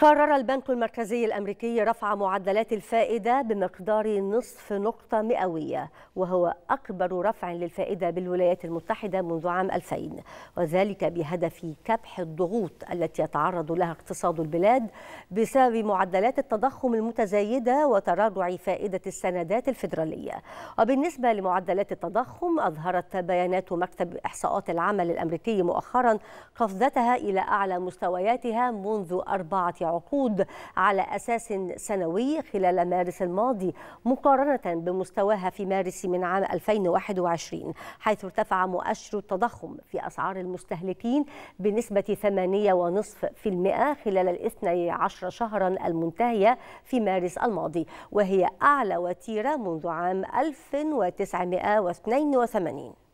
قرر البنك المركزي الأمريكي رفع معدلات الفائدة بمقدار نصف نقطة مئوية وهو أكبر رفع للفائدة بالولايات المتحدة منذ عام 2000 وذلك بهدف كبح الضغوط التي يتعرض لها اقتصاد البلاد بسبب معدلات التضخم المتزايدة وتراجع فائدة السندات الفيدرالية وبالنسبة لمعدلات التضخم أظهرت بيانات مكتب إحصاءات العمل الأمريكي مؤخرا قفزتها إلى أعلى مستوياتها منذ أربعة العقود على أساس سنوي خلال مارس الماضي مقارنة بمستواها في مارس من عام 2021 حيث ارتفع مؤشر التضخم في أسعار المستهلكين بنسبة 8.5% خلال الاثني عشر شهرا المنتهية في مارس الماضي وهي أعلى وتيرة منذ عام 1982